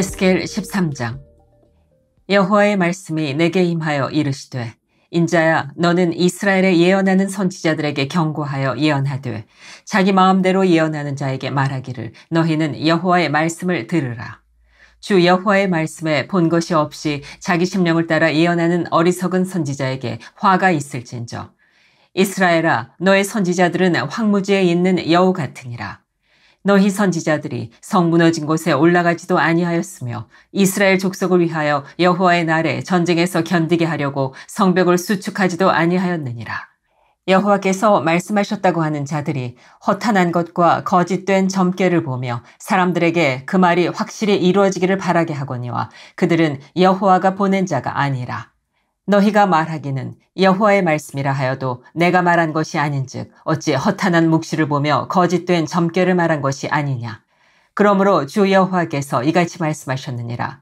에스겔 13장 여호와의 말씀이 내게 임하여 이르시되 인자야 너는 이스라엘에 예언하는 선지자들에게 경고하여 예언하되 자기 마음대로 예언하는 자에게 말하기를 너희는 여호와의 말씀을 들으라 주 여호와의 말씀에 본 것이 없이 자기 심령을 따라 예언하는 어리석은 선지자에게 화가 있을진저 이스라엘아 너의 선지자들은 황무지에 있는 여우 같으니라 너희 선지자들이 성 무너진 곳에 올라가지도 아니하였으며 이스라엘 족속을 위하여 여호와의 날에 전쟁에서 견디게 하려고 성벽을 수축하지도 아니하였느니라. 여호와께서 말씀하셨다고 하는 자들이 허탄한 것과 거짓된 점괘를 보며 사람들에게 그 말이 확실히 이루어지기를 바라게 하거니와 그들은 여호와가 보낸 자가 아니라 너희가 말하기는 여호와의 말씀이라 하여도 내가 말한 것이 아닌즉 어찌 허탄한 묵시를 보며 거짓된 점괘를 말한 것이 아니냐. 그러므로 주 여호와께서 이같이 말씀하셨느니라.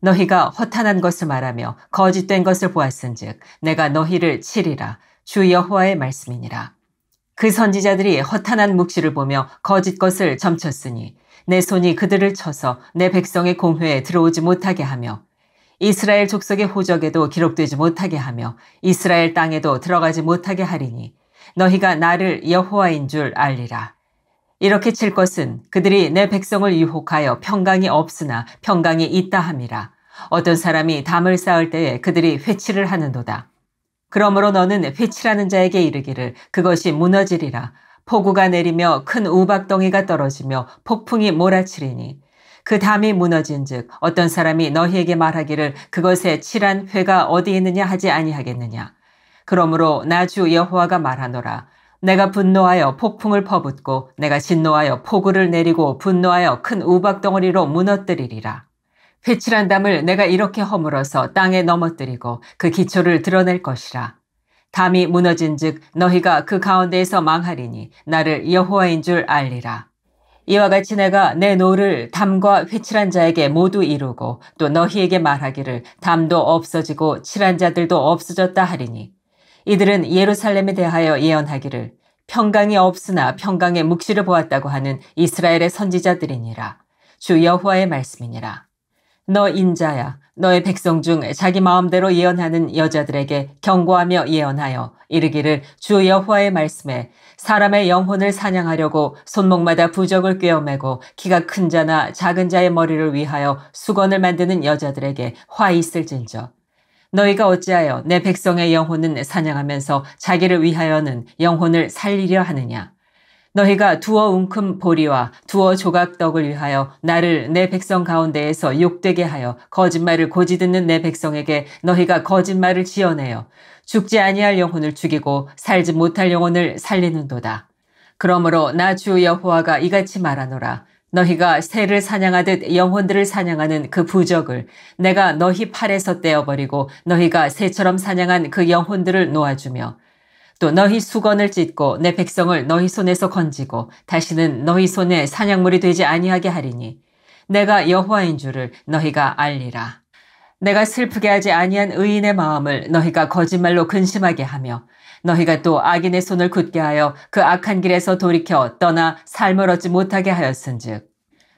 너희가 허탄한 것을 말하며 거짓된 것을 보았은즉 내가 너희를 치리라. 주 여호와의 말씀이니라. 그 선지자들이 허탄한 묵시를 보며 거짓 것을 점쳤으니 내 손이 그들을 쳐서 내 백성의 공회에 들어오지 못하게 하며 이스라엘 족속의 호적에도 기록되지 못하게 하며 이스라엘 땅에도 들어가지 못하게 하리니 너희가 나를 여호와인 줄 알리라. 이렇게 칠 것은 그들이 내 백성을 유혹하여 평강이 없으나 평강이 있다 함이라. 어떤 사람이 담을 쌓을 때에 그들이 회치를 하는도다. 그러므로 너는 회치라는 자에게 이르기를 그것이 무너지리라. 폭우가 내리며 큰 우박덩이가 떨어지며 폭풍이 몰아치리니 그 담이 무너진즉 어떤 사람이 너희에게 말하기를 그것에 칠한 회가 어디 있느냐 하지 아니하겠느냐 그러므로 나주 여호와가 말하노라 내가 분노하여 폭풍을 퍼붓고 내가 진노하여 폭우를 내리고 분노하여 큰 우박덩어리로 무너뜨리리라 회칠한 담을 내가 이렇게 허물어서 땅에 넘어뜨리고 그 기초를 드러낼 것이라 담이 무너진즉 너희가 그 가운데에서 망하리니 나를 여호와인 줄 알리라 이와 같이 내가 내 노를 담과 회칠한 자에게 모두 이루고 또 너희에게 말하기를 담도 없어지고 칠한 자들도 없어졌다 하리니 이들은 예루살렘에 대하여 예언하기를 평강이 없으나 평강의 묵시를 보았다고 하는 이스라엘의 선지자들이니라 주 여호와의 말씀이니라 너 인자야 너의 백성 중 자기 마음대로 예언하는 여자들에게 경고하며 예언하여 이르기를 주 여호와의 말씀에 사람의 영혼을 사냥하려고 손목마다 부적을 꿰어매고 키가 큰 자나 작은 자의 머리를 위하여 수건을 만드는 여자들에게 화 있을진저 너희가 어찌하여 내 백성의 영혼은 사냥하면서 자기를 위하여는 영혼을 살리려 하느냐 너희가 두어 움큼 보리와 두어 조각떡을 위하여 나를 내 백성 가운데에서 욕되게 하여 거짓말을 고지 듣는 내 백성에게 너희가 거짓말을 지어내어 죽지 아니할 영혼을 죽이고 살지 못할 영혼을 살리는도다. 그러므로 나 주 여호와가 이같이 말하노라. 너희가 새를 사냥하듯 영혼들을 사냥하는 그 부적을 내가 너희 팔에서 떼어버리고 너희가 새처럼 사냥한 그 영혼들을 놓아주며 또 너희 수건을 찢고 내 백성을 너희 손에서 건지고 다시는 너희 손에 사냥물이 되지 아니하게 하리니 내가 여호와인 줄을 너희가 알리라. 내가 슬프게 하지 아니한 의인의 마음을 너희가 거짓말로 근심하게 하며 너희가 또 악인의 손을 굳게 하여 그 악한 길에서 돌이켜 떠나 삶을 얻지 못하게 하였은즉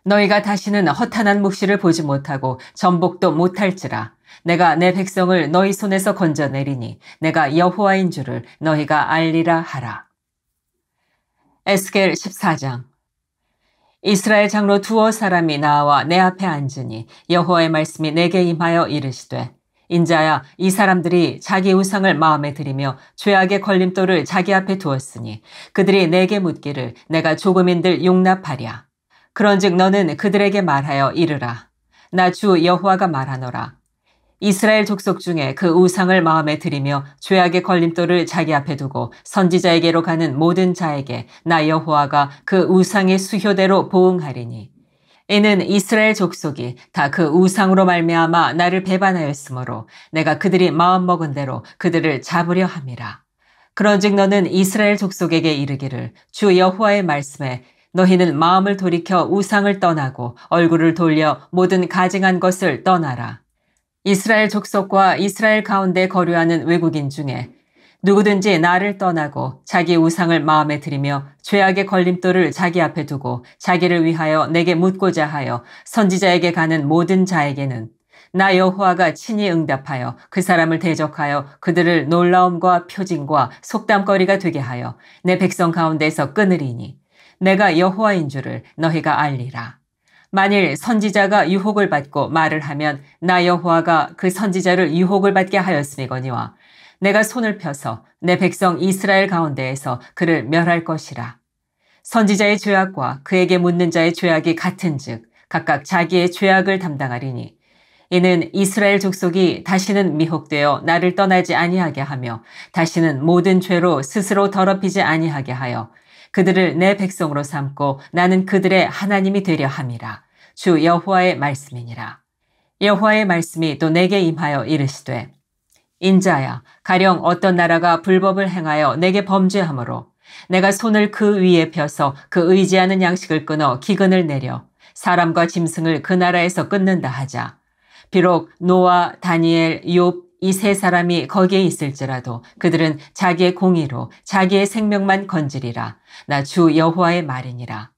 너희가 다시는 허탄한 묵시를 보지 못하고 전복도 못할지라 내가 내 백성을 너희 손에서 건져내리니 내가 여호와인 줄을 너희가 알리라 하라. 에스겔 14장 이스라엘 장로 두어 사람이 나와 내 앞에 앉으니 여호와의 말씀이 내게 임하여 이르시되 인자야 이 사람들이 자기 우상을 마음에 들이며 죄악의 걸림돌을 자기 앞에 두었으니 그들이 내게 묻기를 내가 조금인들 용납하랴 그런즉 너는 그들에게 말하여 이르라 나 주 여호와가 말하노라 이스라엘 족속 중에 그 우상을 마음에 들이며 죄악의 걸림돌을 자기 앞에 두고 선지자에게로 가는 모든 자에게 나 여호와가 그 우상의 수효대로 보응하리니 이는 이스라엘 족속이 다 그 우상으로 말미암아 나를 배반하였으므로 내가 그들이 마음먹은 대로 그들을 잡으려 함이라 그런즉 너는 이스라엘 족속에게 이르기를 주 여호와의 말씀에 너희는 마음을 돌이켜 우상을 떠나고 얼굴을 돌려 모든 가증한 것을 떠나라 이스라엘 족속과 이스라엘 가운데 거류하는 외국인 중에 누구든지 나를 떠나고 자기 우상을 마음에 들이며 죄악의 걸림돌을 자기 앞에 두고 자기를 위하여 내게 묻고자 하여 선지자에게 가는 모든 자에게는 나 여호와가 친히 응답하여 그 사람을 대적하여 그들을 놀라움과 표징과 속담거리가 되게 하여 내 백성 가운데서 끊으리니 내가 여호와인 줄을 너희가 알리라. 만일 선지자가 유혹을 받고 말을 하면 나 여호와가 그 선지자를 유혹을 받게 하였음이거니와 내가 손을 펴서 내 백성 이스라엘 가운데에서 그를 멸할 것이라. 선지자의 죄악과 그에게 묻는 자의 죄악이 같은즉 각각 자기의 죄악을 담당하리니 이는 이스라엘 족속이 다시는 미혹되어 나를 떠나지 아니하게 하며 다시는 모든 죄로 스스로 더럽히지 아니하게 하여 그들을 내 백성으로 삼고 나는 그들의 하나님이 되려 함이라. 주 여호와의 말씀이니라. 여호와의 말씀이 또 내게 임하여 이르시되 인자야 가령 어떤 나라가 불법을 행하여 내게 범죄하므로 내가 손을 그 위에 펴서 그 의지하는 양식을 끊어 기근을 내려 사람과 짐승을 그 나라에서 끊는다 하자. 비록 노아, 다니엘, 욥 이 세 사람이 거기에 있을지라도 그들은 자기의 공의로 자기의 생명만 건지리라. 나 주 여호와의 말이니라.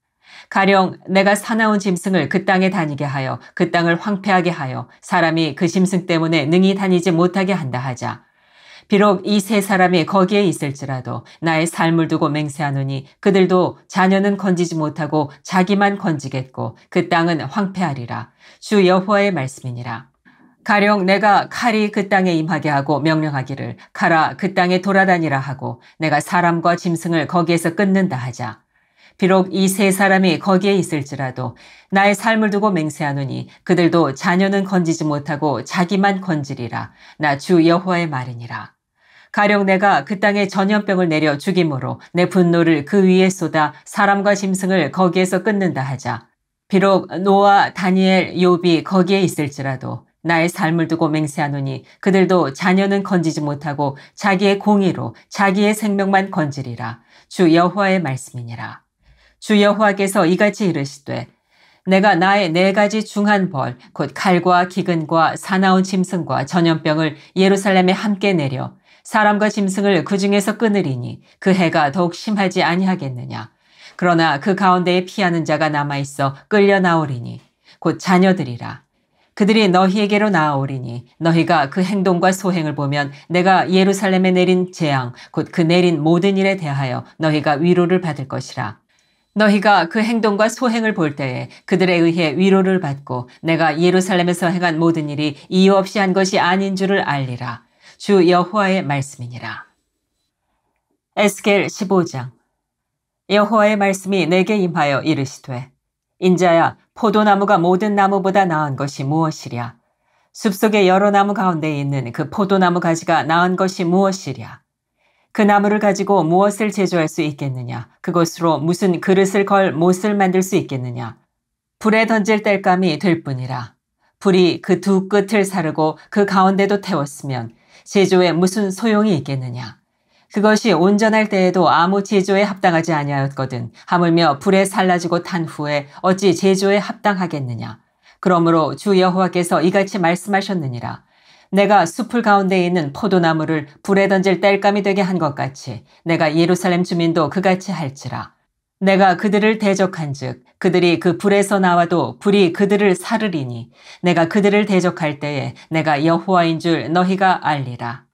가령 내가 사나운 짐승을 그 땅에 다니게 하여 그 땅을 황폐하게 하여 사람이 그 짐승 때문에 능히 다니지 못하게 한다 하자. 비록 이 세 사람이 거기에 있을지라도 나의 삶을 두고 맹세하노니 그들도 자녀는 건지지 못하고 자기만 건지겠고 그 땅은 황폐하리라. 주 여호와의 말씀이니라. 가령 내가 칼이 그 땅에 임하게 하고 명령하기를 칼아 그 땅에 돌아다니라 하고 내가 사람과 짐승을 거기에서 끊는다 하자. 비록 이 세 사람이 거기에 있을지라도 나의 삶을 두고 맹세하노니 그들도 자녀는 건지지 못하고 자기만 건지리라 나 주 여호와의 말이니라. 가령 내가 그 땅에 전염병을 내려 죽임으로 내 분노를 그 위에 쏟아 사람과 심승을 거기에서 끊는다 하자. 비록 노아, 다니엘, 요비 거기에 있을지라도 나의 삶을 두고 맹세하노니 그들도 자녀는 건지지 못하고 자기의 공의로 자기의 생명만 건지리라. 주 여호와의 말씀이니라. 주 여호와께서 이같이 이르시되 내가 나의 네 가지 중한 벌, 곧 칼과 기근과 사나운 짐승과 전염병을 예루살렘에 함께 내려 사람과 짐승을 그 중에서 끊으리니 그 해가 더욱 심하지 아니하겠느냐. 그러나 그 가운데에 피하는 자가 남아있어 끌려 나오리니 곧 자녀들이라. 그들이 너희에게로 나아오리니 너희가 그 행동과 소행을 보면 내가 예루살렘에 내린 재앙, 곧 그 내린 모든 일에 대하여 너희가 위로를 받을 것이라. 너희가 그 행동과 소행을 볼 때에 그들에 의해 위로를 받고 내가 예루살렘에서 행한 모든 일이 이유 없이 한 것이 아닌 줄을 알리라. 주 여호와의 말씀이니라. 에스겔 15장 여호와의 말씀이 내게 임하여 이르시되 인자야 포도나무가 모든 나무보다 나은 것이 무엇이랴 숲속의 여러 나무 가운데 있는 그 포도나무 가지가 나은 것이 무엇이랴 그 나무를 가지고 무엇을 제조할 수 있겠느냐? 그것으로 무슨 그릇을 걸 못을 만들 수 있겠느냐? 불에 던질 땔감이 될 뿐이라. 불이 그 두 끝을 사르고 그 가운데도 태웠으면 제조에 무슨 소용이 있겠느냐? 그것이 온전할 때에도 아무 제조에 합당하지 아니하였거든. 하물며 불에 살라지고 탄 후에 어찌 제조에 합당하겠느냐? 그러므로 주 여호와께서 이같이 말씀하셨느니라. 내가 숲을 가운데 있는 포도나무를 불에 던질 땔감이 되게 한 것 같이 내가 예루살렘 주민도 그같이 할지라. 내가 그들을 대적한 즉, 그들이 그 불에서 나와도 불이 그들을 사르리니, 내가 그들을 대적할 때에 내가 여호와인 줄 너희가 알리라.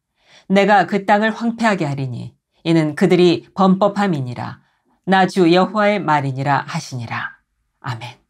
내가 그 땅을 황폐하게 하리니, 이는 그들이 범법함이니라. 나 주 여호와의 말이니라 하시니라. 아멘.